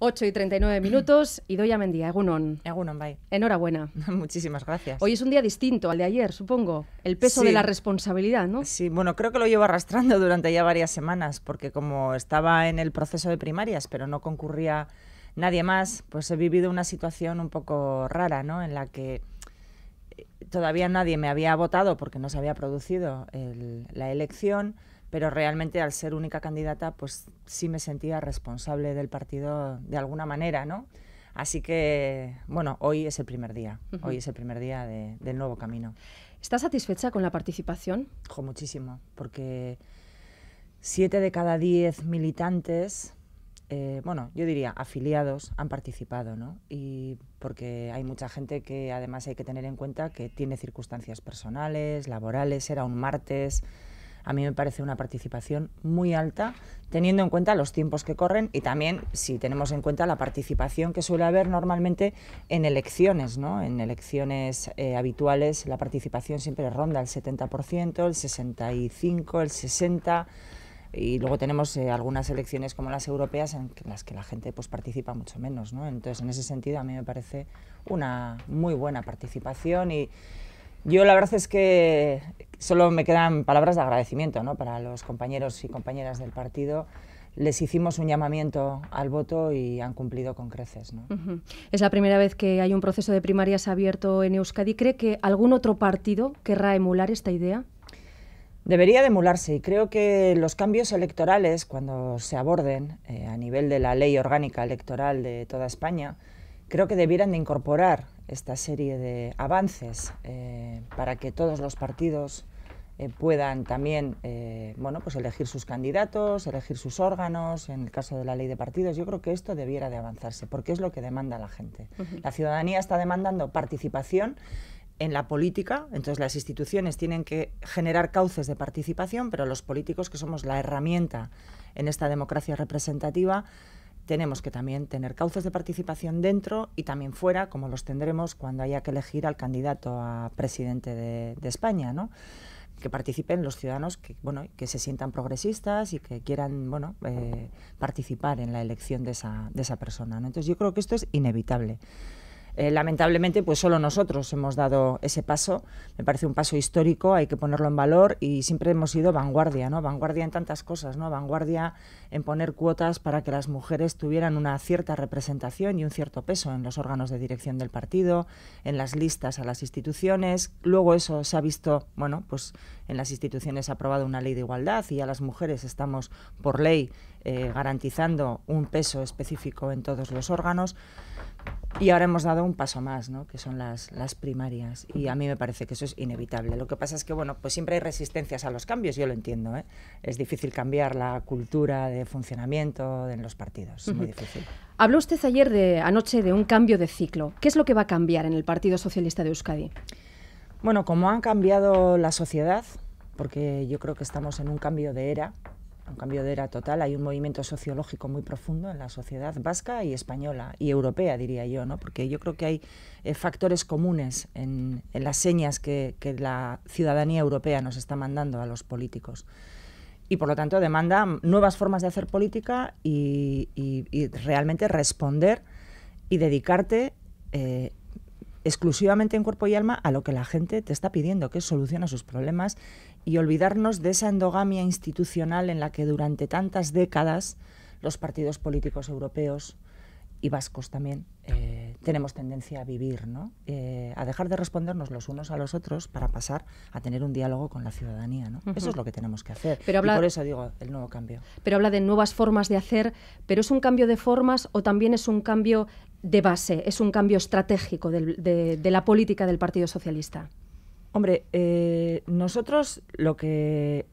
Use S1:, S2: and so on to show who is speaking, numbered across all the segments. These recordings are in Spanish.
S1: 8 y 39 minutos, y doy a Mendía, Egunon. Egunon, bye. Enhorabuena. Muchísimas gracias. Hoy es un día distinto al de ayer, supongo. El peso de la responsabilidad, ¿no? Sí, bueno, creo que lo
S2: llevo arrastrando durante ya varias semanas, porque como estaba en el proceso de primarias, pero no concurría nadie más, pues he vivido una situación un poco rara, ¿no? En la que eh, todavía nadie me había votado porque no se había producido la elección pero realmente al ser única candidata, pues sí me sentía responsable del partido de alguna manera, ¿no? Así que, bueno, hoy es el primer día, hoy es el primer día del nuevo camino. ¿Estás satisfecha con la participación? Jo, muchísimo, porque siete de cada diez militantes, eh, bueno, yo diría afiliados, han participado, ¿no? Y porque hay mucha gente que además hay que tener en cuenta que tiene circunstancias personales, laborales, era un martes, a mí me parece una participación muy alta, teniendo en cuenta los tiempos que corren y también si tenemos en cuenta la participación que suele haber normalmente en elecciones, ¿no? En elecciones eh, habituales la participación siempre ronda el 70%, el 65, el 60 y luego tenemos eh, algunas elecciones como las europeas en las que la gente pues participa mucho menos, ¿no? Entonces, en ese sentido a mí me parece una muy buena participación y yo la verdad es que solo me quedan palabras de agradecimiento ¿no? para los compañeros y compañeras del partido les hicimos un llamamiento al voto y han cumplido con creces.
S1: Es la primera vez que hay un proceso de primarias abierto en Euskadi. ¿Cree que algún otro partido querrá emular esta idea?
S2: Debería de emularse y creo que los cambios electorales, cuando se aborden eh, a nivel de la ley orgánica electoral de toda España, creo que debieran de incorporar esta serie de avances eh, para que todos los partidos eh, puedan también eh, bueno, pues elegir sus candidatos, elegir sus órganos, en el caso de la ley de partidos, yo creo que esto debiera de avanzarse, porque es lo que demanda la gente. La ciudadanía está demandando participación en la política, entonces las instituciones tienen que generar cauces de participación, pero los políticos que somos la herramienta en esta democracia representativa, tenemos que también tener cauces de participación dentro y también fuera, como los tendremos cuando haya que elegir al candidato a presidente de, España, ¿no? que participen los ciudadanos que bueno que se sientan progresistas y que quieran bueno eh, participar en la elección de esa, de esa persona entonces yo creo que esto es inevitable eh, lamentablemente, pues solo nosotros hemos dado ese paso. Me parece un paso histórico, hay que ponerlo en valor y siempre hemos sido vanguardia, ¿no? Vanguardia en tantas cosas, ¿no? Vanguardia en poner cuotas para que las mujeres tuvieran una cierta representación y un cierto peso en los órganos de dirección del partido, en las listas a las instituciones. Luego eso se ha visto, bueno, pues en las instituciones ha aprobado una ley de igualdad y a las mujeres estamos por ley eh, garantizando un peso específico en todos los órganos. Y ahora hemos dado un paso más, ¿no? que son las, primarias. Y a mí me parece que eso es inevitable. Lo que pasa es que bueno, pues siempre hay resistencias a los cambios, yo lo entiendo. ¿eh? Es difícil cambiar la cultura de funcionamiento en los partidos, es muy difícil.
S1: Habló usted ayer de anoche de un cambio de ciclo. ¿Qué es lo que va a cambiar en el Partido Socialista de Euskadi? Bueno, como han cambiado la sociedad,
S2: porque yo creo que estamos en un cambio de era, un cambio de era total, hay un movimiento sociológico muy profundo en la sociedad vasca y española y europea, diría yo, ¿no? porque yo creo que hay eh, factores comunes en, las señas que, la ciudadanía europea nos está mandando a los políticos. Y por lo tanto demanda nuevas formas de hacer política y, realmente responder y dedicarte eh, exclusivamente en cuerpo y alma a lo que la gente te está pidiendo, que es solución a sus problemas, y olvidarnos de esa endogamia institucional en la que durante tantas décadas los partidos políticos europeos, y vascos también eh, tenemos tendencia a vivir, ¿no? Eh, a dejar de respondernos los unos a los otros para pasar a tener un diálogo con la ciudadanía. ¿no? Eso es lo que tenemos que hacer. Pero habla, por eso digo el nuevo cambio.
S1: Pero habla de nuevas formas de hacer, pero ¿es un cambio de formas o también es un cambio de base, es un cambio estratégico de, la política del Partido Socialista?
S2: Hombre, eh, nosotros lo que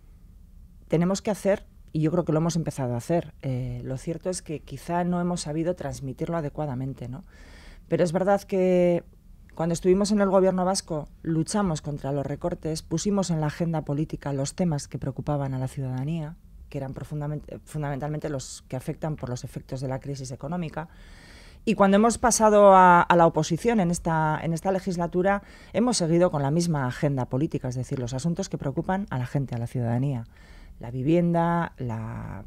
S2: tenemos que hacer y yo creo que lo hemos empezado a hacer. Eh, lo cierto es que quizá no hemos sabido transmitirlo adecuadamente, ¿no? Pero es verdad que cuando estuvimos en el gobierno vasco luchamos contra los recortes, pusimos en la agenda política los temas que preocupaban a la ciudadanía, que eran profundamente, fundamentalmente los que afectan por los efectos de la crisis económica. Y cuando hemos pasado a, a, la oposición en esta, en esta legislatura, hemos seguido con la misma agenda política, es decir, los asuntos que preocupan a la gente, a la ciudadanía la vivienda,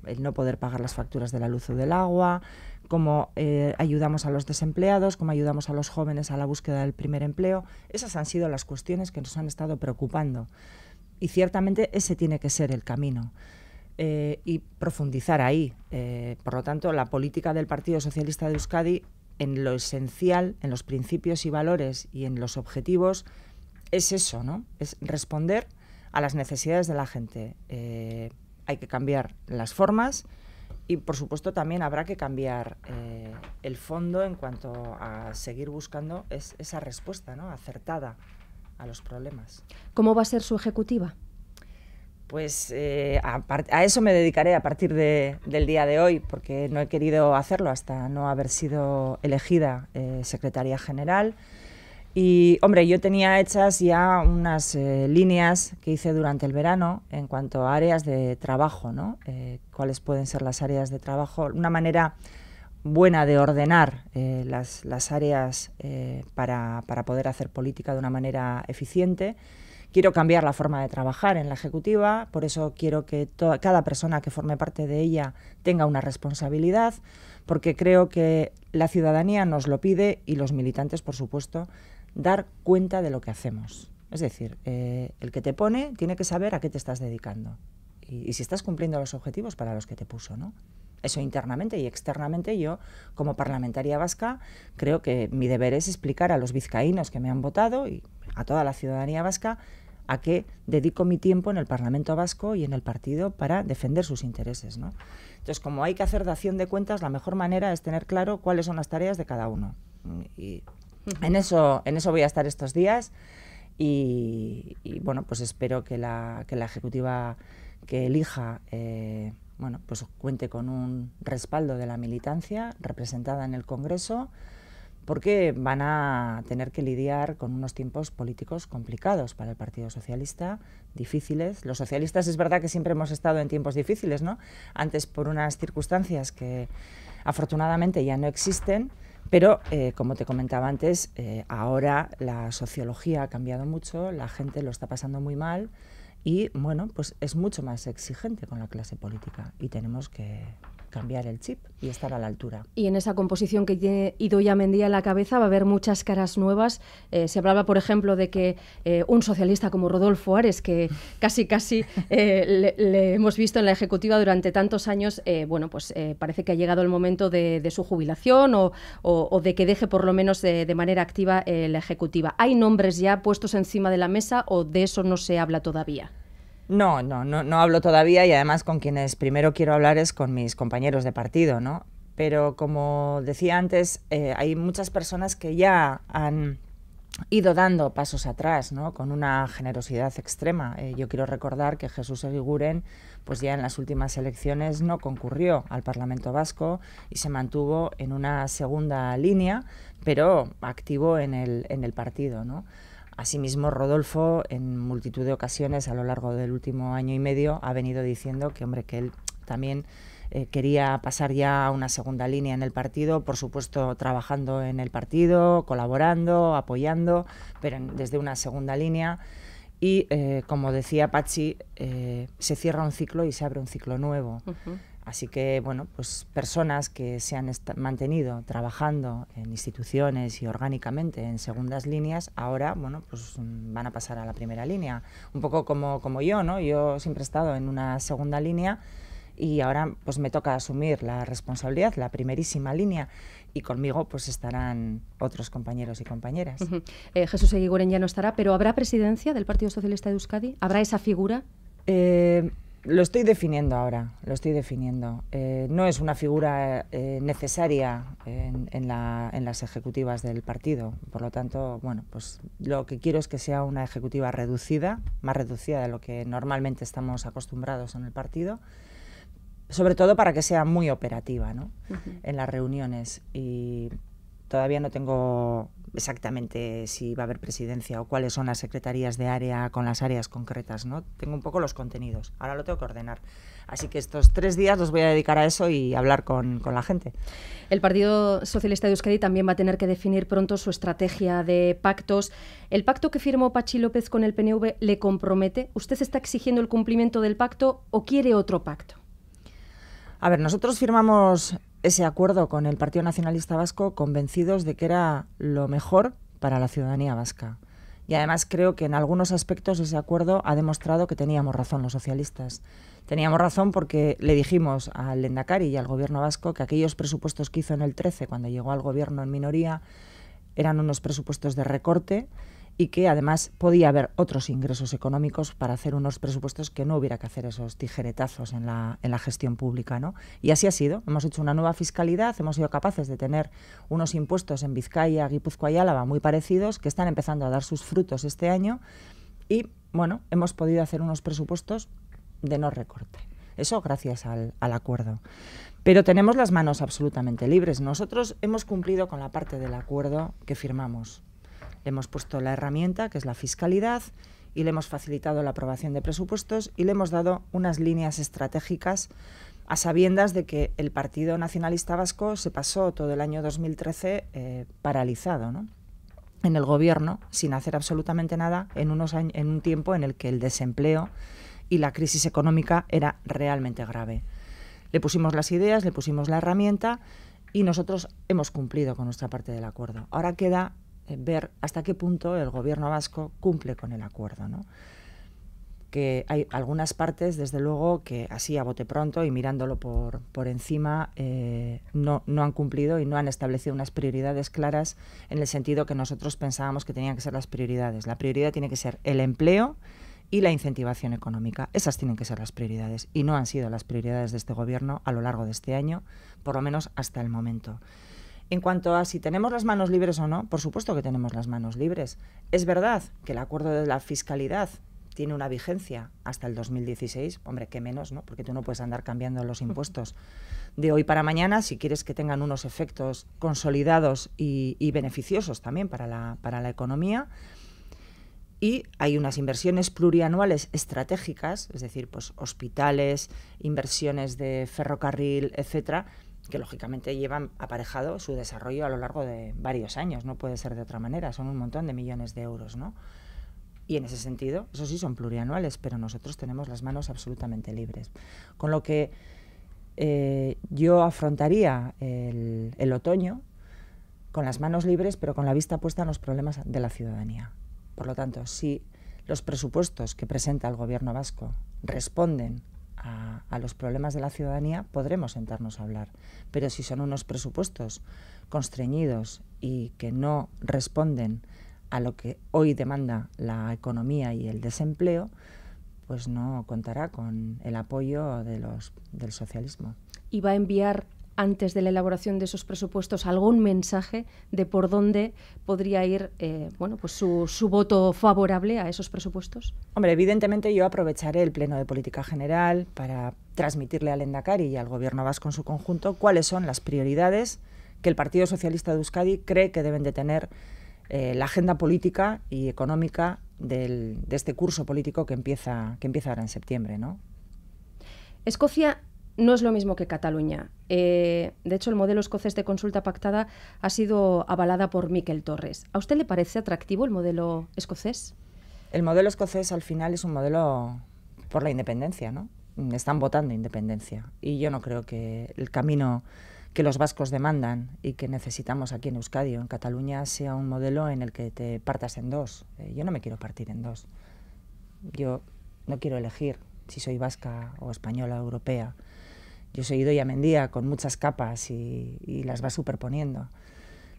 S2: el no poder pagar las facturas de la luz o del agua, cómo eh, ayudamos a los desempleados, cómo ayudamos a los jóvenes a la búsqueda del primer empleo. Esas han sido las cuestiones que nos han estado preocupando. Y ciertamente ese tiene que ser el camino. Eh, y profundizar ahí. Eh, por lo tanto, la política del Partido Socialista de Euskadi en lo esencial, en los principios y valores y en los objetivos, es eso, ¿no? Es responder a las necesidades de la gente. Eh, hay que cambiar las formas y, por supuesto, también habrá que cambiar eh, el fondo en cuanto a seguir buscando esa respuesta ¿no? acertada a los problemas.
S1: ¿Cómo va a ser su ejecutiva?
S2: Pues eh, a, eso me dedicaré a partir del día de hoy, porque no he querido hacerlo hasta no haber sido elegida secretaria general. Y hombre, yo tenía hechas ya unas eh, líneas que hice durante el verano en cuanto a áreas de trabajo, ¿no? Eh, ¿Cuáles pueden ser las áreas de trabajo? Una manera buena de ordenar eh, las, áreas para, poder hacer política de una manera eficiente. Quiero cambiar la forma de trabajar en la ejecutiva, por eso quiero que cada persona que forme parte de ella tenga una responsabilidad, porque creo que la ciudadanía nos lo pide y los militantes, por supuesto, dar cuenta de lo que hacemos. Es decir, eh, el que te pone tiene que saber a qué te estás dedicando y, si estás cumpliendo los objetivos para los que te puso, ¿no? Eso internamente y externamente yo, como parlamentaria vasca, creo que mi deber es explicar a los vizcaínos que me han votado y a toda la ciudadanía vasca a qué dedico mi tiempo en el Parlamento Vasco y en el partido para defender sus intereses. ¿no? Entonces, como hay que hacer dación de cuentas, la mejor manera es tener claro cuáles son las tareas de cada uno en, eso, voy a estar estos días y, bueno, pues espero que la, que ejecutiva que elija eh, pues cuente con un respaldo de la militancia representada en el Congreso porque van a tener que lidiar con unos tiempos políticos complicados para el Partido Socialista, difíciles. Los socialistas es verdad que siempre hemos estado en tiempos difíciles, ¿no? Antes por unas circunstancias que afortunadamente ya no existen pero, eh, como te comentaba antes, eh, ahora la sociología ha cambiado mucho, la gente lo está pasando muy mal y, bueno, pues es mucho más exigente con la clase política y tenemos que cambiar el chip y estar a la altura.
S1: Y en esa composición que Ido ya Mendía en la cabeza va a haber muchas caras nuevas. Eh, se hablaba, por ejemplo, de que eh, un socialista como Rodolfo Ares, que casi casi eh, le, hemos visto en la ejecutiva durante tantos años, bueno, pues parece que ha llegado el momento de, su jubilación o, de que deje por lo menos de manera activa la ejecutiva. ¿Hay nombres ya puestos encima de la mesa o de eso no se habla todavía?
S2: No, no, no, no hablo todavía y además con quienes primero quiero hablar es con mis compañeros de partido, ¿no? Pero como decía antes, eh, hay muchas personas que ya han ido dando pasos atrás, ¿no? Con una generosidad extrema. Eh, yo quiero recordar que Jesús Eguiguren, pues ya en las últimas elecciones no concurrió al Parlamento Vasco y se mantuvo en una segunda línea, pero activo en el, en el partido, ¿no? Asimismo, Rodolfo, en multitud de ocasiones a lo largo del último año y medio, ha venido diciendo que, hombre, que él también eh, quería pasar ya a una segunda línea en el partido, por supuesto trabajando en el partido, colaborando, apoyando, pero desde una segunda línea. Y eh, como decía Pachi, eh, se cierra un ciclo y se abre un ciclo nuevo. Así que, bueno, pues personas que se han mantenido trabajando en instituciones y orgánicamente en segundas líneas, ahora, bueno, pues van a pasar a la primera línea. Un poco como, como yo, ¿no? Yo siempre he estado en una segunda línea y ahora pues me toca asumir la responsabilidad, la primerísima línea y conmigo pues estarán otros compañeros y compañeras.
S1: Eh, Jesús Eguiguren ya no estará, pero ¿habrá presidencia del Partido Socialista de Euskadi? ¿Habrá esa figura?
S2: Eh, lo estoy definiendo ahora, lo estoy definiendo. Eh, no es una figura eh, necesaria en, las ejecutivas del partido. Por lo tanto, bueno, pues lo que quiero es que sea una ejecutiva reducida, más reducida de lo que normalmente estamos acostumbrados en el partido, sobre todo para que sea muy operativa ¿no? en las reuniones. Y todavía no tengo exactamente si va a haber presidencia o cuáles son las secretarías de área con las áreas concretas, ¿no? Tengo un poco los contenidos, ahora lo tengo que ordenar.
S1: Así que estos tres días los voy a dedicar a eso y hablar con, con la gente. El Partido Socialista de Euskadi también va a tener que definir pronto su estrategia de pactos. ¿El pacto que firmó Pachi López con el PNV le compromete? ¿Usted está exigiendo el cumplimiento del pacto o quiere otro pacto?
S2: A ver, nosotros firmamos ese acuerdo con el Partido Nacionalista Vasco convencidos de que era lo mejor para la ciudadanía vasca. Y además creo que en algunos aspectos ese acuerdo ha demostrado que teníamos razón los socialistas. Teníamos razón porque le dijimos al Lendakari y al gobierno vasco que aquellos presupuestos que hizo en el 13, cuando llegó al gobierno en minoría, eran unos presupuestos de recorte y que además podía haber otros ingresos económicos para hacer unos presupuestos que no hubiera que hacer esos tijeretazos en la, gestión pública. ¿no? Y así ha sido. Hemos hecho una nueva fiscalidad, hemos sido capaces de tener unos impuestos en Vizcaya, Guipúzcoa y Álava muy parecidos que están empezando a dar sus frutos este año y bueno, hemos podido hacer unos presupuestos de no recorte. Eso gracias al, al, acuerdo. Pero tenemos las manos absolutamente libres. Nosotros hemos cumplido con la parte del acuerdo que firmamos. Le hemos puesto la herramienta, que es la fiscalidad, y le hemos facilitado la aprobación de presupuestos y le hemos dado unas líneas estratégicas a sabiendas de que el Partido Nacionalista Vasco se pasó todo el año 2013 eh, paralizado en el gobierno, sin hacer absolutamente nada, en, unos años, en un tiempo en el que el desempleo y la crisis económica era realmente grave. Le pusimos las ideas, le pusimos la herramienta y nosotros hemos cumplido con nuestra parte del acuerdo. Ahora queda eh, ver hasta qué punto el gobierno vasco cumple con el acuerdo. ¿no? Que hay algunas partes, desde luego, que así a bote pronto y mirándolo por, encima, eh, no, no han cumplido y no han establecido unas prioridades claras en el sentido que nosotros pensábamos que tenían que ser las prioridades. La prioridad tiene que ser el empleo y la incentivación económica. Esas tienen que ser las prioridades y no han sido las prioridades de este Gobierno a lo largo de este año, por lo menos hasta el momento. En cuanto a si tenemos las manos libres o no, por supuesto que tenemos las manos libres. Es verdad que el acuerdo de la fiscalidad tiene una vigencia hasta el 2016, hombre, qué menos, ¿no? Porque tú no puedes andar cambiando los impuestos de hoy para mañana si quieres que tengan unos efectos consolidados y, beneficiosos también para la, economía. Y hay unas inversiones plurianuales estratégicas, es decir, pues hospitales, inversiones de ferrocarril, etcétera, que lógicamente llevan aparejado su desarrollo a lo largo de varios años, no puede ser de otra manera, son un montón de millones de euros, ¿no? Y en ese sentido, eso sí son plurianuales, pero nosotros tenemos las manos absolutamente libres. Con lo que eh, yo afrontaría el otoño con las manos libres, pero con la vista puesta en los problemas de la ciudadanía. Por lo tanto, si los presupuestos que presenta el Gobierno vasco responden a, los problemas de la ciudadanía, podremos sentarnos a hablar. Pero si son unos presupuestos constreñidos y que no responden a lo que hoy demanda la economía y el desempleo, pues no contará con el apoyo de los, del socialismo.
S1: ¿Y va a enviar antes de la elaboración de esos presupuestos algún mensaje de por dónde podría ir eh, bueno, pues su, voto favorable a esos presupuestos?
S2: Hombre, evidentemente yo aprovecharé el Pleno de Política General para transmitirle al Endacari y al Gobierno vasco en su conjunto cuáles son las prioridades que el Partido Socialista de Euskadi cree que deben de tener eh, la agenda política y económica de este curso político que empieza, que empieza ahora en septiembre. ¿no?
S1: Escocia no es lo mismo que Cataluña. Eh, de hecho, el modelo escocés de consulta pactada ha sido avalada por Miquel Torres. ¿A usted le parece atractivo el modelo
S2: escocés? El modelo escocés al final es un modelo por la independencia, ¿no? Están votando independencia y yo no creo que el camino que los vascos demandan y que necesitamos aquí en Euskadi o en Cataluña sea un modelo en el que te partas en dos. Eh, yo no me quiero partir en dos. Yo no quiero elegir si soy vasca o española o europea yo soy Idoia Mendía con muchas capas y, las va superponiendo.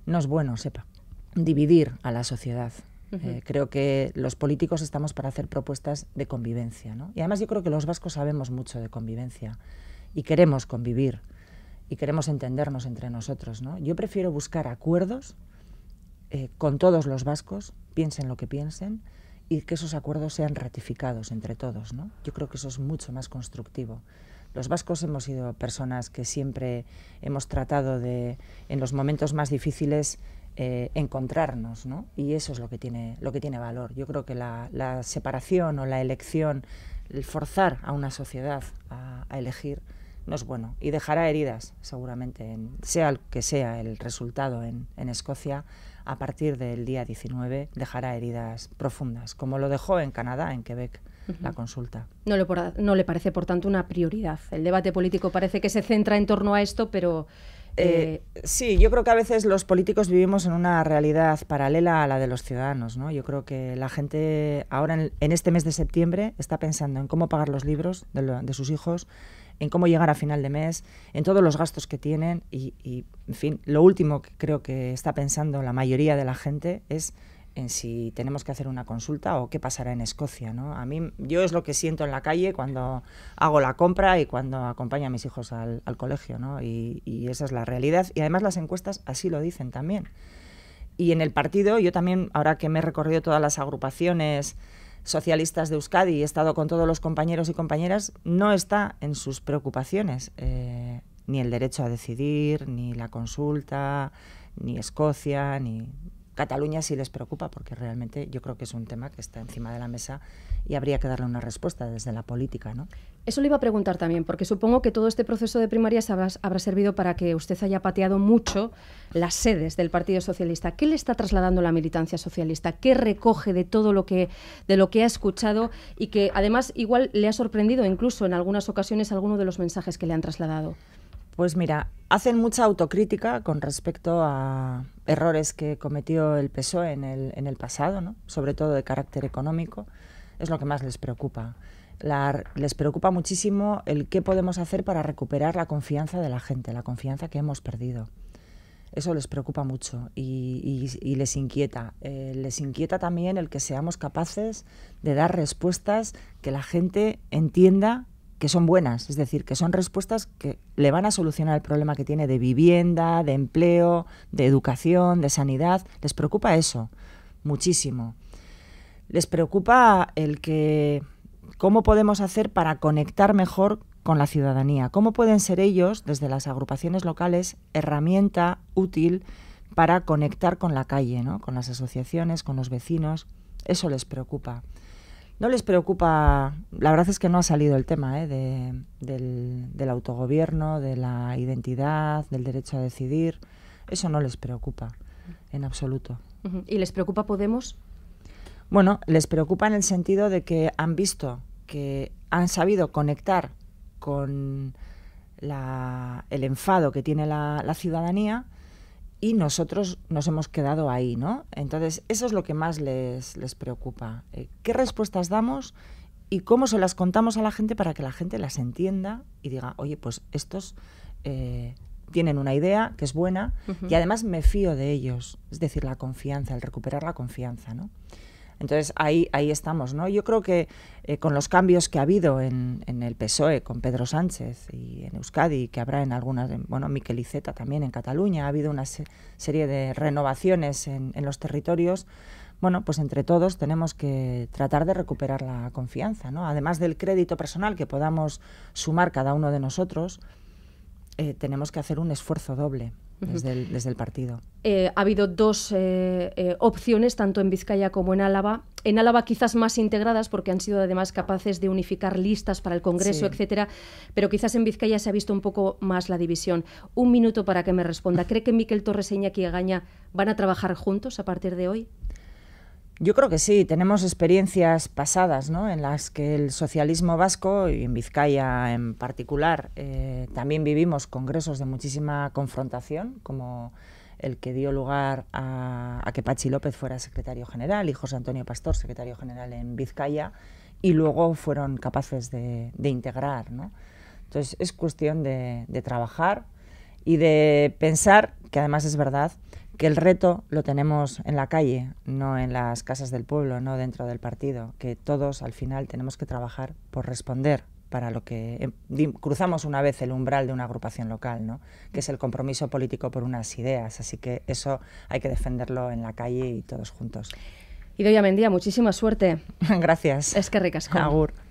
S2: No es bueno, sepa, dividir a la sociedad. Eh, creo que los políticos estamos para hacer propuestas de convivencia. Y además yo creo que los vascos sabemos mucho de convivencia y queremos convivir y queremos entendernos entre nosotros. ¿no? Yo prefiero buscar acuerdos eh, con todos los vascos, piensen lo que piensen, y que esos acuerdos sean ratificados entre todos. ¿no? Yo creo que eso es mucho más constructivo. Los vascos hemos sido personas que siempre hemos tratado de, en los momentos más difíciles, eh, encontrarnos, ¿no? Y eso es lo que tiene, lo que tiene valor. Yo creo que la, separación o la elección, el forzar a una sociedad a, elegir, no es bueno y dejará heridas seguramente, sea el que sea el resultado en, en, Escocia, a partir del día 19 dejará heridas profundas, como lo dejó en Canadá, en Quebec la consulta.
S1: No, no le parece, por tanto, una prioridad. El debate político parece que se centra en torno a esto, pero... Eh,
S2: eh, sí, yo creo que a veces los políticos vivimos en una realidad paralela a la de los ciudadanos. ¿no? Yo creo que la gente ahora en, este mes de septiembre está pensando en cómo pagar los libros de, sus hijos, en cómo llegar a final de mes, en todos los gastos que tienen y, en fin, lo último que creo que está pensando la mayoría de la gente es en si tenemos que hacer una consulta o qué pasará en Escocia. ¿no? A mí, yo es lo que siento en la calle cuando hago la compra y cuando acompaño a mis hijos al, colegio. ¿no? Y, esa es la realidad. Y además las encuestas así lo dicen también. Y en el partido, yo también, ahora que me he recorrido todas las agrupaciones socialistas de Euskadi y he estado con todos los compañeros y compañeras, no está en sus preocupaciones eh, ni el derecho a decidir, ni la consulta, ni Escocia, ni Cataluña sí les preocupa porque realmente yo creo que es un tema que está encima de la mesa y habría que darle una respuesta desde la política, ¿no?
S1: Eso le iba a preguntar también, porque supongo que todo este proceso de primarias habrá, servido para que usted haya pateado mucho las sedes del Partido Socialista. ¿Qué le está trasladando la militancia socialista? ¿Qué recoge de todo lo que, de lo que ha escuchado y que además igual le ha sorprendido incluso en algunas ocasiones alguno de los mensajes que le han trasladado? Pues mira,
S2: hacen mucha autocrítica con respecto a errores que cometió el PSOE en el, en el pasado, ¿no? sobre todo de carácter económico. Es lo que más les preocupa. les preocupa muchísimo el qué podemos hacer para recuperar la confianza de la gente, la confianza que hemos perdido. Eso les preocupa mucho y, les inquieta. Eh, les inquieta también el que seamos capaces de dar respuestas que la gente entienda que son buenas, es decir, que son respuestas que le van a solucionar el problema que tiene de vivienda, de empleo, de educación, de sanidad. Les preocupa eso muchísimo. Les preocupa el que cómo podemos hacer para conectar mejor con la ciudadanía, cómo pueden ser ellos, desde las agrupaciones locales, herramienta útil para conectar con la calle, ¿no? con las asociaciones, con los vecinos. Eso les preocupa no les preocupa, la verdad es que no ha salido el tema ¿eh? del, autogobierno, de la identidad, del derecho a decidir, eso no les preocupa en absoluto.
S1: ¿Y les preocupa Podemos?
S2: Bueno, les preocupa en el sentido de que han visto que han sabido conectar con el enfado que tiene la ciudadanía y nosotros nos hemos quedado ahí, ¿no? Entonces, eso es lo que más les, les preocupa. Eh, ¿Qué respuestas damos y cómo se las contamos a la gente para que la gente las entienda y diga, oye, pues estos eh, tienen una idea que es buena y además me fío de ellos? Es decir, la confianza, el recuperar la confianza, ¿no? Entonces ahí, ahí estamos, ¿no? Yo creo que eh, con los cambios que ha habido en, el PSOE, con Pedro Sánchez y en Euskadi, que habrá en algunas, bueno, Miquel Iceta también en Cataluña, ha habido una serie de renovaciones en, en los territorios bueno, pues entre todos tenemos que tratar de recuperar la confianza, ¿no? Además del crédito personal que podamos sumar cada uno de nosotros, eh, tenemos que hacer un esfuerzo doble desde el, partido.
S1: Eh, ha habido dos eh, eh, opciones, tanto en Vizcaya como en Álava. En Álava quizás más integradas, porque han sido además capaces de unificar listas para el Congreso, etcétera, pero quizás en Vizcaya se ha visto un poco más la división. Un minuto para que me responda. ¿Cree que Miquel Torres y Agaña van a trabajar juntos a partir de hoy?
S2: Yo creo que sí, tenemos experiencias pasadas ¿no? en las que el socialismo vasco, y en Vizcaya en particular, eh, también vivimos congresos de muchísima confrontación, como el que dio lugar a, que Pachi López fuera secretario general y José Antonio Pastor secretario general en Vizcaya, y luego fueron capaces de, integrar. ¿no? Entonces es cuestión de trabajar y de pensar, que además es verdad, que el reto lo tenemos en la calle, no en las casas del pueblo, no dentro del partido, que todos al final tenemos que trabajar por responder para lo que eh, cruzamos una vez el umbral de una agrupación local, ¿no? que es el compromiso político por unas ideas, así que eso hay que defenderlo en la calle y todos juntos.
S1: Y a Mendía, muchísima suerte.
S2: Gracias. Es que ricas Agur.